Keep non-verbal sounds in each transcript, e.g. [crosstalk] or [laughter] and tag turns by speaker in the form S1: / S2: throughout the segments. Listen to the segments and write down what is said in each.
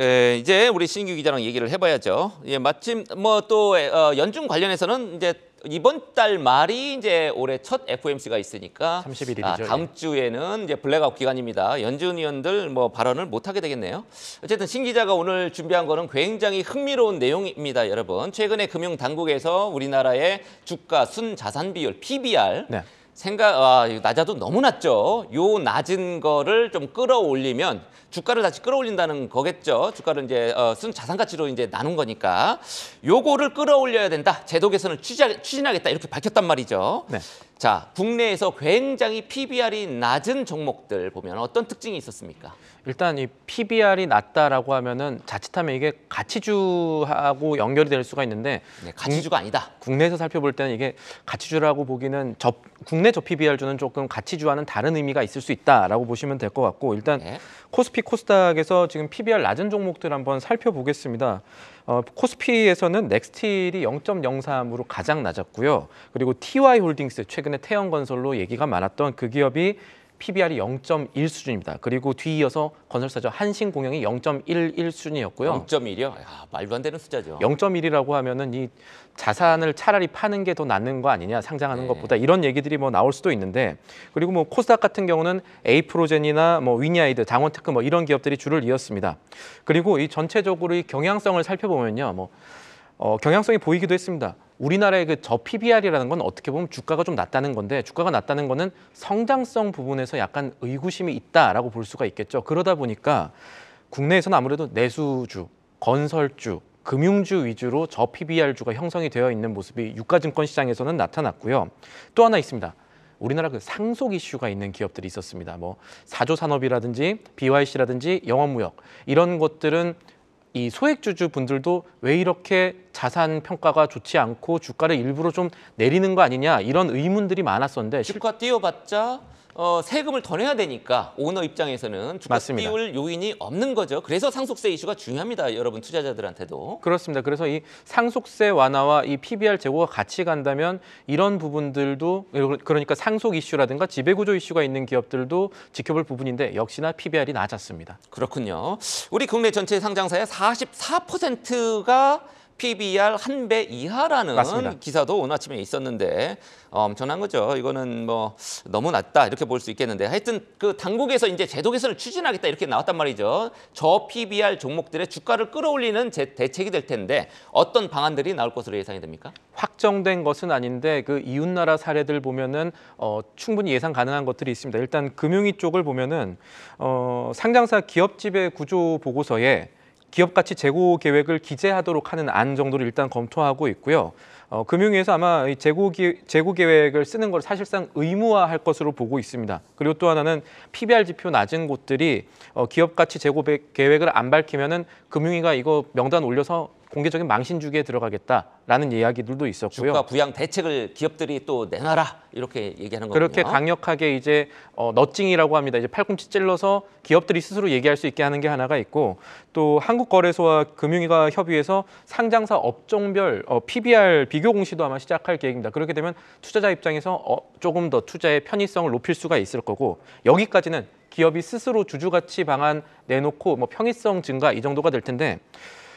S1: 예, 이제 우리 신규 기자랑 얘기를 해봐야죠. 예, 마침 뭐또 어, 연중 관련해서는 이제 이번 달 말이 이제 올해 첫 FOMC가 있으니까 31일이죠. 아, 다음 예. 주에는 이제 블랙아웃 기간입니다. 연준 의원들 뭐 발언을 못 하게 되겠네요. 어쨌든 신 기자가 오늘 준비한 거는 굉장히 흥미로운 내용입니다, 여러분. 최근에 금융 당국에서 우리나라의 주가 순자산 비율 PBR 네. 생각 아, 낮아도 너무 낮죠. 요 낮은 거를 좀 끌어올리면 주가를 다시 끌어올린다는 거겠죠. 주가를 이제 어, 쓴 자산 가치로 이제 나눈 거니까 요거를 끌어올려야 된다. 제도 개선을 추진하, 추진하겠다 이렇게 밝혔단 말이죠. 네. 자, 국내에서 굉장히 PBR이 낮은 종목들 보면 어떤 특징이 있었습니까? 일단 이 PBR이 낮다라고
S2: 하면은 자칫하면 이게 가치주하고 연결이 될 수가 있는데 네, 가치주가 아니다. 국내에서 살펴볼 때는 이게 가치주라고 보기는 저, 국내 저 PBR주는 조금 가치주와는 다른 의미가 있을 수 있다라고 보시면 될 것 같고 일단 네. 코스피 코스닥에서 지금 PBR 낮은 종목들 한번 살펴보겠습니다. 어, 코스피에서는 넥스틸이 0.03으로 가장 낮았고요. 그리고 TY 홀딩스 최근에 태형건설로 얘기가 많았던 그 기업이 PBR이 0.1 수준입니다. 그리고 뒤이어서 건설사죠. 한신공영이 0.11 수준이었고요.
S1: 0.1이요? 야, 말도 안 되는 숫자죠.
S2: 0.1이라고 하면은 이 자산을 차라리 파는 게 더 낫는 거 아니냐, 상장하는 네. 것보다 이런 얘기들이 뭐 나올 수도 있는데 그리고 뭐 코스닥 같은 경우는 에이프로젠이나 뭐 위니아이드, 장원테크 뭐 이런 기업들이 줄을 이었습니다. 그리고 이 전체적으로 이 경향성을 살펴보면요. 뭐 어, 경향성이 보이기도 했습니다. 우리나라의 그 저 PBR이라는 건 어떻게 보면 주가가 좀 낮다는 건데 주가가 낮다는 거는 성장성 부분에서 약간 의구심이 있다라고 볼 수가 있겠죠. 그러다 보니까 국내에서는 아무래도 내수주, 건설주, 금융주 위주로 저 PBR주가 형성이 되어 있는 모습이 유가증권 시장에서는 나타났고요. 또 하나 있습니다. 우리나라 그 상속 이슈가 있는 기업들이 있었습니다. 뭐 사조 산업이라든지 BYC라든지 영업무역 이런 것들은 이 소액주주 분들도 왜 이렇게 자산 평가가 좋지 않고
S1: 주가를 일부러 좀 내리는 거 아니냐 이런 의문들이 많았었는데 주가 띄워봤자 어, 세금을 더 내야 되니까 오너 입장에서는 주가 맞습니다. 띄울 요인이 없는 거죠. 그래서 상속세 이슈가 중요합니다. 여러분 투자자들한테도.
S2: 그렇습니다. 그래서 이 상속세 완화와 이 PBR 제고가 같이 간다면 이런 부분들도 그러니까 상속 이슈라든가 지배구조 이슈가 있는 기업들도 지켜볼 부분인데 역시나 PBR이 낮았습니다. 그렇군요.
S1: 우리 국내 전체 상장사의 44%가 PBR 한 배 이하라는 맞습니다. 기사도 오늘 아침에 있었는데 어, 엄청난 거죠. 이거는 뭐 너무 낮다 이렇게 볼 수 있겠는데 하여튼 그 당국에서 이제 제도 개선을 추진하겠다 이렇게 나왔단 말이죠. 저 PBR 종목들의 주가를 끌어올리는 제, 대책이 될 텐데 어떤 방안들이 나올 것으로 예상이 됩니까?
S2: 확정된 것은 아닌데 그 이웃나라 사례들 보면은 어, 충분히 예상 가능한 것들이 있습니다. 일단 금융위 쪽을 보면은 어, 상장사 기업집의 구조 보고서에 기업 가치 재고 계획을 기재하도록 하는 안 정도를 일단 검토하고 있고요. 어, 금융위에서 아마 이 재고, 기, 재고 계획을 쓰는 걸 사실상 의무화할 것으로 보고 있습니다. 그리고 또 하나는 PBR 지표 낮은 곳들이 어, 기업 가치 재고 계획을 안 밝히면은 금융위가 이거 명단 올려서 공개적인 망신 주기에 들어가겠다라는 이야기들도 있었고요. 주가
S1: 부양 대책을 기업들이 또 내놔라 이렇게 얘기하는 거군요. 그렇게
S2: 강력하게 이제 어, 너찡이라고 합니다. 이제 팔꿈치 찔러서 기업들이 스스로 얘기할 수 있게 하는 게 하나가 있고 또 한국거래소와 금융위가 협의해서 상장사 업종별 어, PBR 비교 공시도 아마 시작할 계획입니다. 그렇게 되면 투자자 입장에서 어, 조금 더 투자의 편의성을 높일 수가 있을 거고 여기까지는 기업이 스스로 주주 가치 방안 내놓고 뭐 평의성 증가 이 정도가 될 텐데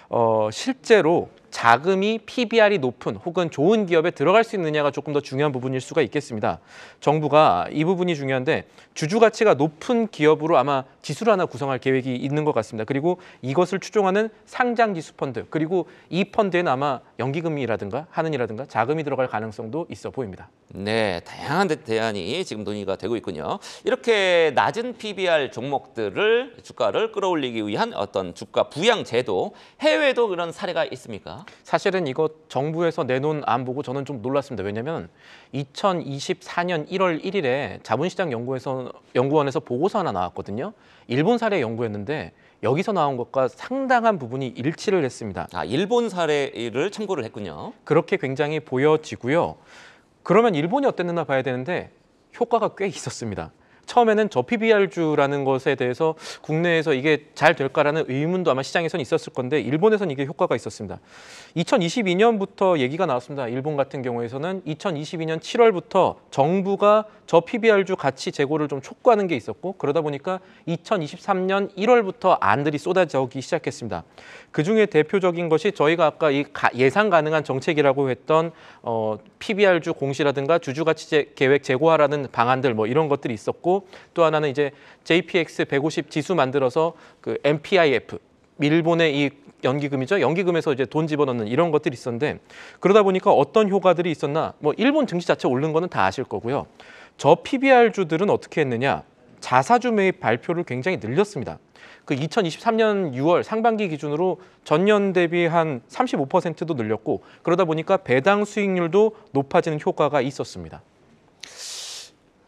S2: 어, 실제로 자금이 PBR이 높은 혹은 좋은 기업에 들어갈 수 있느냐가 조금 더 중요한 부분일 수가 있겠습니다. 정부가 이 부분이 중요한데 주주 가치가 높은 기업으로 아마 지수를 하나 구성할 계획이 있는 것 같습니다. 그리고 이것을 추종하는 상장 지수 펀드 그리고 이 펀드에는 아마 연기금이라든가 하는이라든가
S1: 자금이 들어갈 가능성도 있어 보입니다. 네, 다양한 대안이 지금 논의가 되고 있군요. 이렇게 낮은 PBR 종목들을 주가를 끌어올리기 위한 어떤 주가 부양 제도 해외도 그런 사례가 있습니까?
S2: 사실은 이거 정부에서 내놓은 안 보고 저는 좀 놀랐습니다. 왜냐하면 2024년 1월 1일에 자본시장 연구에서 연구원에서 보고서 하나 나왔거든요. 일본 사례 연구했는데 여기서 나온 것과 상당한 부분이 일치를 했습니다. 아, 일본 사례를 참고를 했군요. 그렇게 굉장히 보여지고요. 그러면 일본이 어땠느냐 봐야 되는데 효과가 꽤 있었습니다. 처음에는 저 PBR주라는 것에 대해서 국내에서 이게 잘 될까라는 의문도 아마 시장에선 있었을 건데 일본에선 이게 효과가 있었습니다. 2022년부터 얘기가 나왔습니다. 일본 같은 경우에서는 2022년 7월부터 정부가 저 PBR주 가치 재고를 좀 촉구하는 게 있었고 그러다 보니까 2023년 1월부터 안들이 쏟아져오기 시작했습니다. 그중에 대표적인 것이 저희가 아까 이 예상 가능한 정책이라고 했던 어, PBR주 공시라든가 주주가치 계획 재고하라는 방안들 뭐 이런 것들이 있었고 또 하나는 이제 JPX 150 지수 만들어서 그 MPIF 일본의 이 연기금이죠. 연기금에서 이제 돈 집어넣는 이런 것들이 있었는데 그러다 보니까 어떤 효과들이 있었나 뭐 일본 증시 자체 오른 거는 다 아실 거고요. 저 PBR 주들은 어떻게 했느냐 자사주 매입 발표를 굉장히 늘렸습니다. 그 2023년 6월 상반기 기준으로 전년 대비 한 35%도 늘렸고 그러다 보니까 배당 수익률도 높아지는 효과가 있었습니다.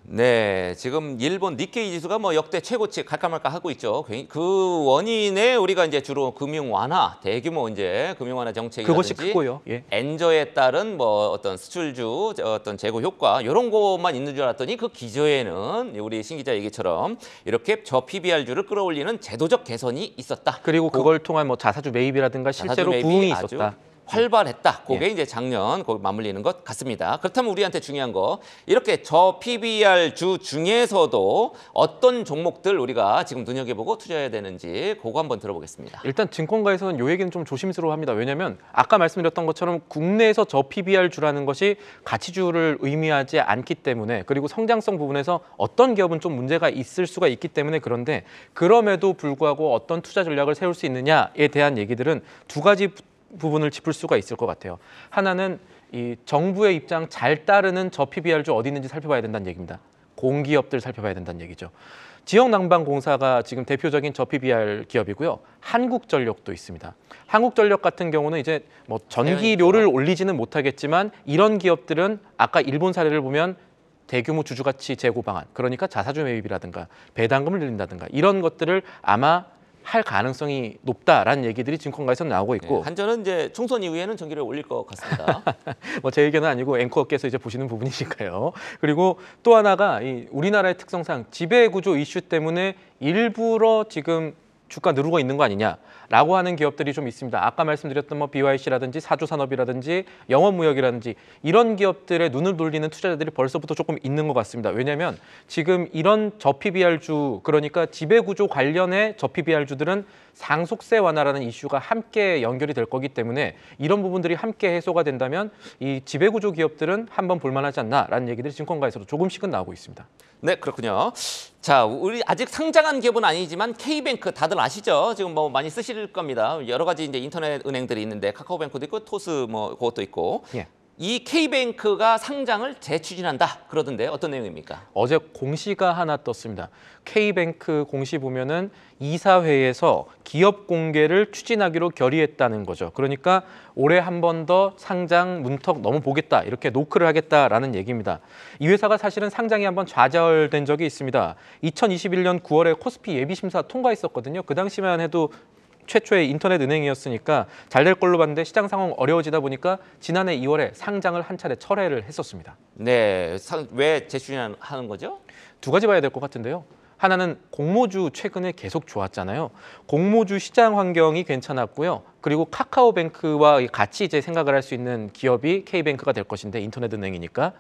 S1: 네, 지금 일본 니케이 지수가 뭐 역대 최고치 갈까 말까 하고 있죠. 그 원인에 우리가 이제 주로 금융 완화, 대규모 이제 금융 완화 정책이라 그것이 크고요. 예. 엔저에 따른 뭐 어떤 수출주 어떤 재고 효과 이런 것만 있는 줄 알았더니 그 기저에는 우리 신 기자 얘기처럼 이렇게 저 PBR주를 끌어올리는 제도적 개선이 있었다. 그리고 그걸 통한 뭐 자사주 매입이라든가 실제로 자사주 매입이 부흥이 있었다. 활발했다. 그게 예. 이제 작년 거기 맞물리는 것 같습니다. 그렇다면 우리한테 중요한 거 이렇게 저 PBR 주 중에서도 어떤 종목들 우리가 지금 눈여겨보고 투자해야 되는지 그거 한번 들어보겠습니다. 일단
S2: 증권가에서는 요 얘기는 좀 조심스러워합니다. 왜냐하면 아까 말씀드렸던 것처럼 국내에서 저 PBR 주라는 것이 가치주를 의미하지 않기 때문에 그리고 성장성 부분에서 어떤 기업은 좀 문제가 있을 수가 있기 때문에 그런데 그럼에도 불구하고 어떤 투자 전략을 세울 수 있느냐에 대한 얘기들은 두 가지 부분을 짚을 수가 있을 것 같아요. 하나는 이 정부의 입장 잘 따르는 저 PBR주 어디 있는지 살펴봐야 된다는 얘기입니다. 공기업들 살펴봐야 된다는 얘기죠. 지역난방공사가 지금 대표적인 저 PBR 기업이고요. 한국전력도 있습니다. 한국전력 같은 경우는 이제 뭐 전기료를 올리지는 못하겠지만 이런 기업들은 아까 일본 사례를 보면 대규모 주주가치 제고 방안, 그러니까 자사주 매입이라든가 배당금을 늘린다든가 이런 것들을 아마 할 가능성이 높다라는 얘기들이 증권가에서 나오고 있고 네,
S1: 한전은 이제 총선 이후에는 전기를 올릴 것 같습니다.
S2: [laughs] 뭐 제 의견은 아니고 앵커께서 이제 보시는 부분이니까요. [laughs] 그리고 또 하나가 이 우리나라의 특성상 지배 구조 이슈 때문에 일부러 지금 주가 누르고 있는 거 아니냐라고 하는 기업들이 좀 있습니다. 아까 말씀드렸던 뭐 BYC라든지 사조산업이라든지 영업무역이라든지 이런 기업들의 눈을 돌리는 투자자들이 벌써부터 조금 있는 것 같습니다. 왜냐하면 지금 이런 저 PBR주 그러니까 지배구조 관련의 저 PBR주들은 상속세 완화라는 이슈가 함께 연결이 될 거기 때문에 이런 부분들이 함께 해소가 된다면 이 지배구조
S1: 기업들은 한번 볼만하지 않나라는 얘기들이 증권가에서도 조금씩은 나오고 있습니다. 네, 그렇군요. 자, 우리 아직 상장한 기업은 아니지만 K뱅크 다들 아시죠? 지금 뭐 많이 쓰실 겁니다. 여러 가지 이제 인터넷 은행들이 있는데 카카오뱅크도 있고 토스 뭐 그것도 있고. 예. 이 K뱅크가 상장을 재추진한다 그러던데 어떤 내용입니까?
S2: 어제 공시가 하나 떴습니다. K뱅크 공시 보면은 이사회에서 기업 공개를 추진하기로 결의했다는 거죠. 그러니까 올해 한 번 더 상장 문턱 너무 보겠다 이렇게 노크를 하겠다라는 얘기입니다. 이 회사가 사실은 상장이 한번 좌절된 적이 있습니다. 2021년 9월에 코스피 예비 심사 통과했었거든요. 그 당시만 해도 최초의 인터넷 은행이었으니까 잘 될 걸로 봤는데 시장 상황 어려워지다 보니까 지난해 2월에 상장을 한 차례 철회를 했었습니다. 네, 왜 재추진하는 거죠? 두 가지 봐야 될 것 같은데요. 하나는 공모주 최근에 계속 좋았잖아요. 공모주 시장 환경이 괜찮았고요. 그리고 카카오뱅크와 같이 이제 생각을 할 수 있는 기업이 K뱅크가 될 것인데 인터넷 은행이니까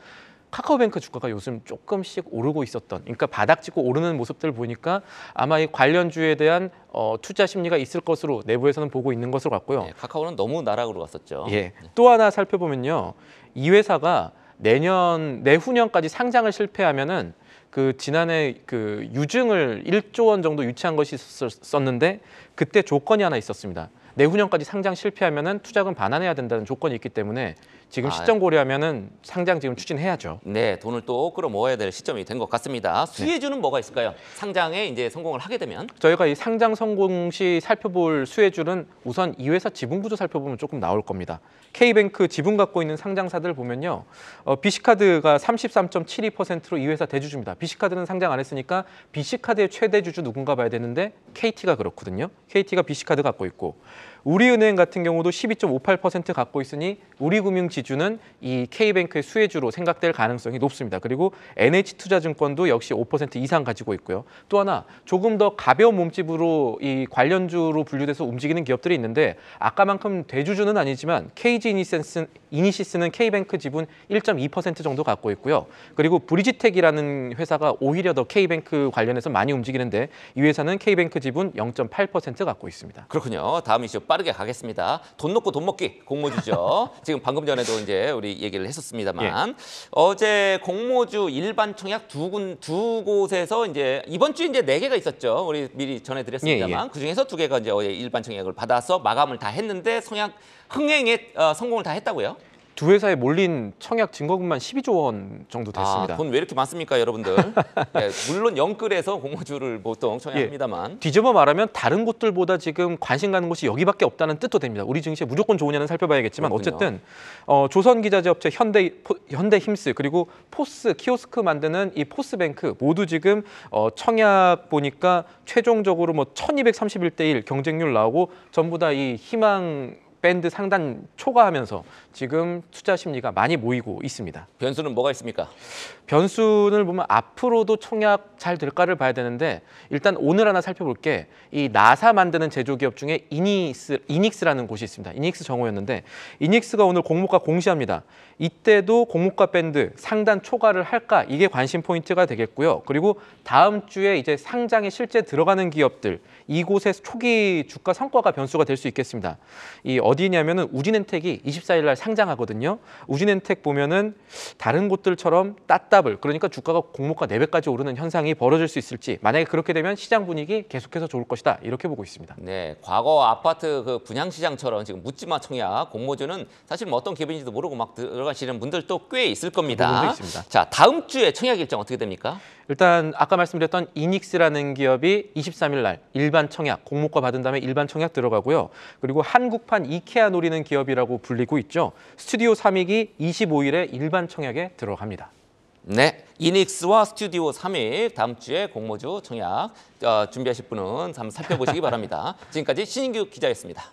S2: 카카오뱅크 주가가 요즘 조금씩 오르고 있었던 그러니까 바닥 찍고 오르는 모습들 을 보니까 아마 이 관련주에 대한 어, 투자 심리가 있을 것으로 내부에서는 보고 있는 것으로 같고요. 네, 카카오는 너무 나락으로 갔었죠. 예. 네. 또 하나 살펴보면요. 이 회사가 내년 내후년까지 상장을 실패하면은 그 지난해 그 유증을 1조 원 정도 유치한 것이 있었는데 그때 조건이 하나 있었습니다. 내후년까지 상장 실패하면은 투자금 반환해야 된다는 조건이 있기 때문에 지금 아, 시점 고려하면은 상장 지금 추진해야죠. 네, 돈을 또 끌어모아야 될 시점이 된 것 같습니다. 수혜주는
S1: 뭐가 있을까요? 상장에 이제 성공을 하게 되면
S2: 저희가 이 상장 성공 시 살펴볼 수혜주는 우선 이 회사 지분 구조 살펴보면 조금 나올 겁니다. K뱅크 지분 갖고 있는 상장사들 보면요. 어, 비 c 카드가 33.72%로 이 회사 대주주입니다. 비 c 카드는 상장 안 했으니까 비 c 카드의 최대주주 누군가 봐야 되는데 KT가 그렇거든요. KT가 비 c 카드 갖고 있고 우리은행 같은 경우도 12.58% 갖고 있으니 우리금융 지주는 이 K뱅크의 수혜주로 생각될 가능성이 높습니다. 그리고 NH투자증권도 역시 5% 이상 가지고 있고요. 또 하나 조금 더 가벼운 몸집으로 이 관련주로 분류돼서 움직이는 기업들이 있는데 아까만큼 대주주는 아니지만 KG 이니센스, 이니시스는 K뱅크 지분 1.2% 정도 갖고 있고요. 그리고 브리지텍이라는 회사가 오히려 더 K뱅크
S1: 관련해서 많이 움직이는데 이 회사는 K뱅크 지분 0.8% 갖고 있습니다. 그렇군요. 다음 이슈 빨리 빠르게 가겠습니다. 돈 놓고 돈 먹기 공모주죠. [laughs] 지금 방금 전에도 이제 우리 얘기를 했었습니다만 예. 어제 공모주 일반 청약 두 군 두 곳에서 이제 이번 주 이제 네 개가 있었죠. 우리 미리 전해드렸습니다만 예, 예. 그 중에서 두 개가 이제 어제 일반 청약을 받아서 마감을 다 했는데 성향 흥행에 어, 성공을 다 했다고요?
S2: 두 회사에 몰린 청약 증거금만 12조 원 정도 아, 됐습니다. 아, 돈왜
S1: 이렇게 많습니까, 여러분들? 네, 물론 영끌에서 공모주를 보통 청약합니다만. 예,
S2: 뒤집어 말하면 다른 곳들보다 지금 관심 가는 곳이 여기밖에 없다는 뜻도 됩니다. 우리 증시에 무조건 좋으냐는 살펴봐야겠지만 그렇군요. 어쨌든 어, 조선기자재업체 현대, 포, 현대힘스 그리고 포스, 키오스크 만드는 이 포스뱅크 모두 지금 어, 청약 보니까 최종적으로 뭐 1231대 1 경쟁률 나오고 전부 다 이 희망 밴드 상단 초과하면서 지금 투자 심리가 많이 모이고 있습니다. 변수는 뭐가 있습니까? 변수를 보면 앞으로도 청약 잘 될까를 봐야 되는데 일단 오늘 하나 살펴볼 게 이 나사 만드는 제조기업 중에 이니스, 이닉스라는 곳이 있습니다. 이닉스 정호였는데 이닉스가 오늘 공모가 공시합니다. 이때도 공모가 밴드 상단 초과를 할까 이게 관심 포인트가 되겠고요. 그리고 다음 주에 이제 상장에 실제 들어가는 기업들 이곳의 초기 주가 성과가 변수가 될 수 있겠습니다. 이 어제 어디냐면은 우진엔텍이 24일 날 상장하거든요. 우진엔텍 보면은 다른 곳들처럼 따따블 그러니까 주가가 공모가 4배까지 오르는 현상이 벌어질 수 있을지 만약에 그렇게 되면 시장 분위기 계속해서 좋을 것이다. 이렇게 보고 있습니다.
S1: 네. 과거 아파트 그 분양 시장처럼 지금 묻지마 청약 공모주는 사실 뭐 어떤 기분인지도 모르고 막 들어가시는 분들도 꽤 있을 겁니다. 그 자, 다음 주에 청약 일정 어떻게 됩니까? 일단 아까 말씀드렸던
S2: 이닉스라는 기업이 23일 날 일반 청약 공모가 받은 다음에 일반 청약 들어가고요. 그리고 한국판 이 이케아 노리는 기업이라고 불리고 있죠. 스튜디오 3익이 25일에
S1: 일반 청약에 들어갑니다. 네, 이닉스와 스튜디오 3익 다음 주에 공모주 청약 어, 준비하실 분은 한번 살펴보시기 바랍니다. [laughs] 지금까지 신인규 기자였습니다.